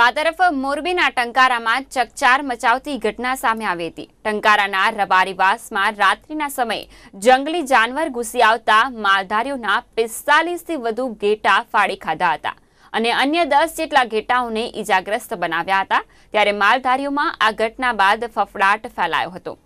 તો તરફ મોરબીના ટંકારામાં ચકચાર મચાવતી ઘટના સામે આવી હતી ટંકારાના રબારીવાસમાં રાત્રિના સમયે જંગલી જાનવર ઘૂસી આવતા માલધારીઓના પિસ્તાલીસથી વધુ ઘેટા ફાડી ખાધા હતા અને અન્ય દસ જેટલા ઘેટાઓને ઇજાગ્રસ્ત બનાવ્યા હતા ત્યારે માલધારીઓમાં આ ઘટના બાદ ફફડાટ ફેલાયો હતો